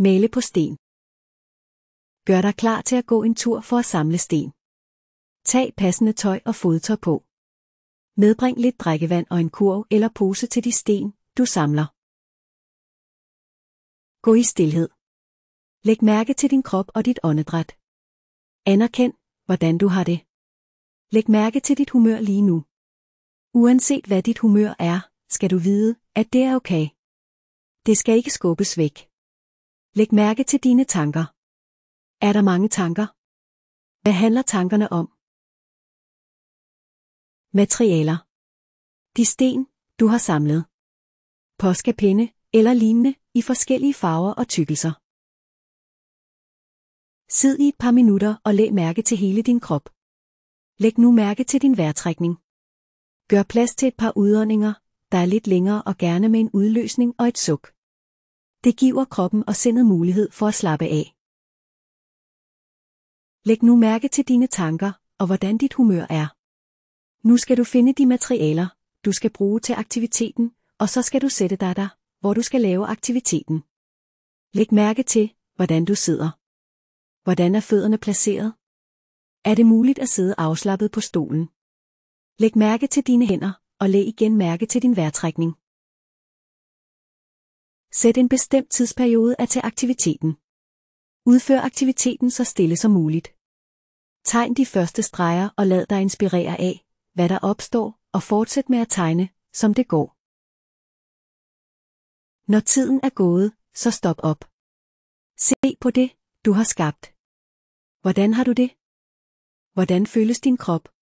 Male på sten. Gør dig klar til at gå en tur for at samle sten. Tag passende tøj og fodtøj på. Medbring lidt drikkevand og en kurv eller pose til de sten, du samler. Gå i stillhed. Læg mærke til din krop og dit åndedræt. Anerkend, hvordan du har det. Læg mærke til dit humør lige nu. Uanset hvad dit humør er, skal du vide, at det er okay. Det skal ikke skubbes væk. Læg mærke til dine tanker. Er der mange tanker? Hvad handler tankerne om? Materialer. De sten, du har samlet. Påskepinde eller lignende i forskellige farver og tykkelser. Sid i et par minutter og læg mærke til hele din krop. Læg nu mærke til din vejrtrækning. Gør plads til et par udåndinger, der er lidt længere og gerne med en udløsning og et suk. Det giver kroppen og sindet mulighed for at slappe af. Læg nu mærke til dine tanker og hvordan dit humør er. Nu skal du finde de materialer, du skal bruge til aktiviteten, og så skal du sætte dig der, hvor du skal lave aktiviteten. Læg mærke til, hvordan du sidder. Hvordan er fødderne placeret? Er det muligt at sidde afslappet på stolen? Læg mærke til dine hænder, og læg igen mærke til din vejrtrækning. Sæt en bestemt tidsperiode af til aktiviteten. Udfør aktiviteten så stille som muligt. Tegn de første streger og lad dig inspirere af, hvad der opstår, og fortsæt med at tegne, som det går. Når tiden er gået, så stop op. Se på det, du har skabt. Hvordan har du det? Hvordan føles din krop?